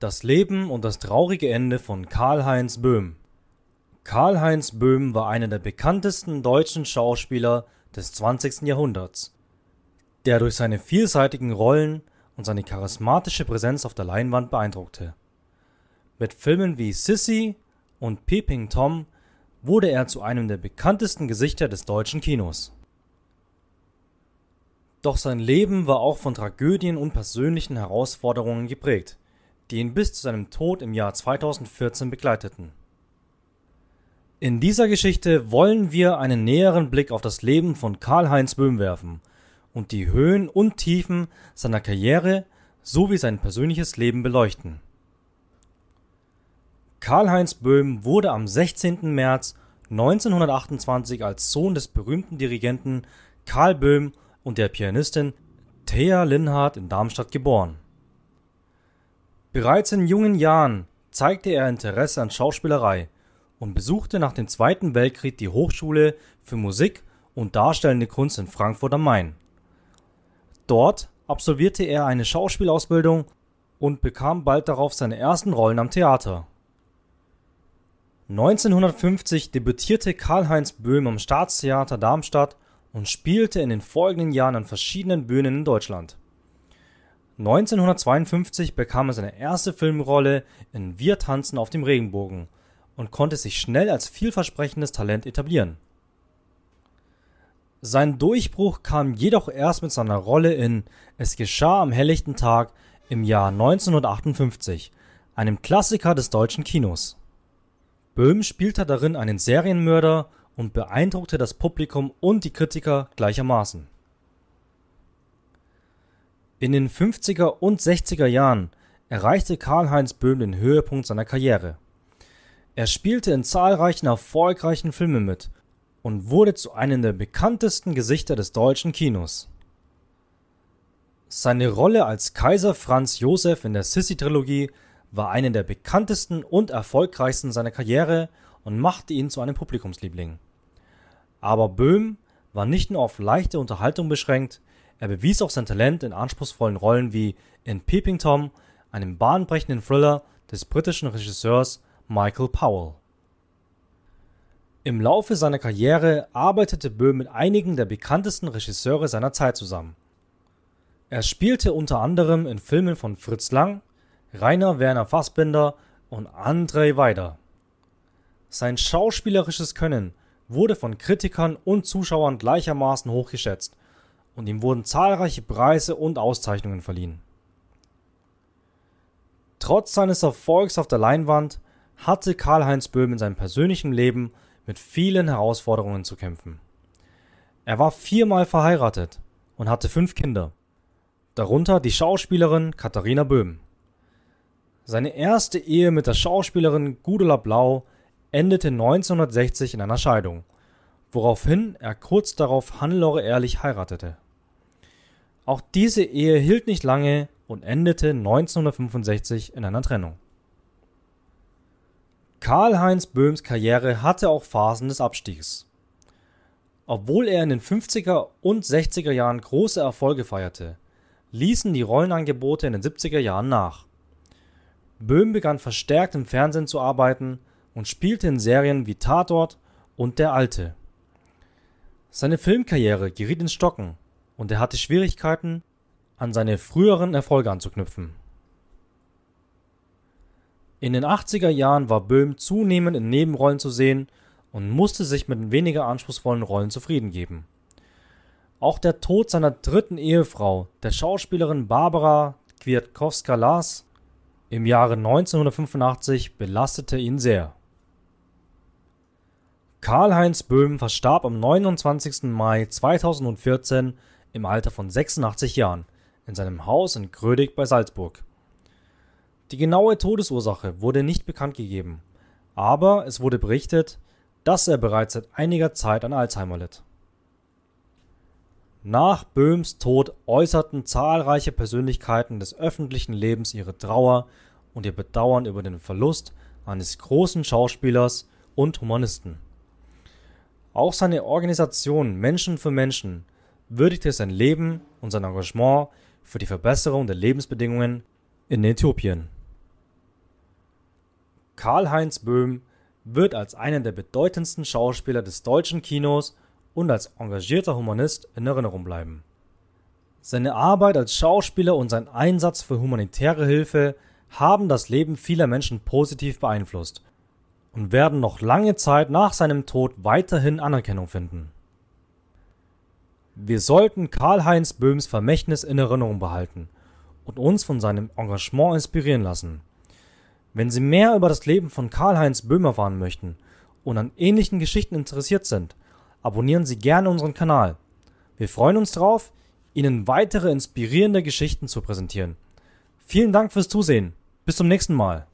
Das Leben und das traurige Ende von Karl-Heinz Böhm. Karl-Heinz Böhm war einer der bekanntesten deutschen Schauspieler des 20. Jahrhunderts, der durch seine vielseitigen Rollen und seine charismatische Präsenz auf der Leinwand beeindruckte. Mit Filmen wie Sissy und Peeping Tom wurde er zu einem der bekanntesten Gesichter des deutschen Kinos. Doch sein Leben war auch von Tragödien und persönlichen Herausforderungen geprägt die ihn bis zu seinem Tod im Jahr 2014 begleiteten. In dieser Geschichte wollen wir einen näheren Blick auf das Leben von Karl-Heinz Böhm werfen und die Höhen und Tiefen seiner Karriere sowie sein persönliches Leben beleuchten. Karl-Heinz Böhm wurde am 16. März 1928 als Sohn des berühmten Dirigenten Karl Böhm und der Pianistin Thea Linhardt in Darmstadt geboren Bereits in jungen Jahren zeigte er Interesse an Schauspielerei und besuchte nach dem Zweiten Weltkrieg die Hochschule für Musik und Darstellende Kunst in Frankfurt am Main. Dort absolvierte er eine Schauspielausbildung und bekam bald darauf seine ersten Rollen am Theater. 1950 debütierte Karl-Heinz Böhm am Staatstheater Darmstadt und spielte in den folgenden Jahren an verschiedenen Bühnen in Deutschland 1952 bekam er seine erste Filmrolle in Wir tanzen auf dem Regenbogen und konnte sich schnell als vielversprechendes Talent etablieren. Sein Durchbruch kam jedoch erst mit seiner Rolle in Es geschah am helllichten Tag im Jahr 1958, einem Klassiker des deutschen Kinos. Böhm spielte darin einen Serienmörder und beeindruckte das Publikum und die Kritiker gleichermaßen in den 50er und 60er Jahren erreichte Karl-Heinz Böhm den Höhepunkt seiner Karriere. Er spielte in zahlreichen erfolgreichen Filmen mit und wurde zu einem der bekanntesten Gesichter des deutschen Kinos. Seine Rolle als Kaiser Franz Josef in der Sissi-Trilogie war eine der bekanntesten und erfolgreichsten seiner Karriere und machte ihn zu einem Publikumsliebling. Aber Böhm war nicht nur auf leichte Unterhaltung beschränkt, er bewies auch sein Talent in anspruchsvollen Rollen wie in Peeping Tom, einem bahnbrechenden Thriller des britischen Regisseurs Michael Powell. Im Laufe seiner Karriere arbeitete Böhm mit einigen der bekanntesten Regisseure seiner Zeit zusammen. Er spielte unter anderem in Filmen von Fritz Lang, Rainer Werner Fassbinder und Andrei Weider. Sein schauspielerisches Können wurde von Kritikern und Zuschauern gleichermaßen hochgeschätzt und ihm wurden zahlreiche Preise und Auszeichnungen verliehen. Trotz seines Erfolgs auf der Leinwand hatte Karl-Heinz Böhm in seinem persönlichen Leben mit vielen Herausforderungen zu kämpfen. Er war viermal verheiratet und hatte fünf Kinder, darunter die Schauspielerin Katharina Böhm. Seine erste Ehe mit der Schauspielerin Gudula Blau endete 1960 in einer Scheidung, woraufhin er kurz darauf Hannelore Ehrlich heiratete auch diese Ehe hielt nicht lange und endete 1965 in einer Trennung. Karl-Heinz Böhms Karriere hatte auch Phasen des Abstiegs. Obwohl er in den 50er und 60er Jahren große Erfolge feierte, ließen die Rollenangebote in den 70er Jahren nach. Böhm begann verstärkt im Fernsehen zu arbeiten und spielte in Serien wie Tatort und Der Alte. Seine Filmkarriere geriet ins Stocken und er hatte Schwierigkeiten, an seine früheren Erfolge anzuknüpfen. In den 80er Jahren war Böhm zunehmend in Nebenrollen zu sehen und musste sich mit weniger anspruchsvollen Rollen zufrieden geben. Auch der Tod seiner dritten Ehefrau, der Schauspielerin Barbara Kwiatkowska-Lars, im Jahre 1985 belastete ihn sehr. Karl-Heinz Böhm verstarb am 29. Mai 2014 im Alter von 86 Jahren in seinem Haus in Grödig bei Salzburg. Die genaue Todesursache wurde nicht bekannt gegeben, aber es wurde berichtet, dass er bereits seit einiger Zeit an Alzheimer litt. Nach Böhms Tod äußerten zahlreiche Persönlichkeiten des öffentlichen Lebens ihre Trauer und ihr Bedauern über den Verlust eines großen Schauspielers und Humanisten. Auch seine Organisation Menschen für Menschen würdigte sein Leben und sein Engagement für die Verbesserung der Lebensbedingungen in Äthiopien. Karl-Heinz Böhm wird als einer der bedeutendsten Schauspieler des deutschen Kinos und als engagierter Humanist in Erinnerung bleiben. Seine Arbeit als Schauspieler und sein Einsatz für humanitäre Hilfe haben das Leben vieler Menschen positiv beeinflusst und werden noch lange Zeit nach seinem Tod weiterhin Anerkennung finden. Wir sollten Karl-Heinz Böhms Vermächtnis in Erinnerung behalten und uns von seinem Engagement inspirieren lassen. Wenn Sie mehr über das Leben von Karl-Heinz Böhm erfahren möchten und an ähnlichen Geschichten interessiert sind, abonnieren Sie gerne unseren Kanal. Wir freuen uns darauf, Ihnen weitere inspirierende Geschichten zu präsentieren. Vielen Dank fürs Zusehen. Bis zum nächsten Mal.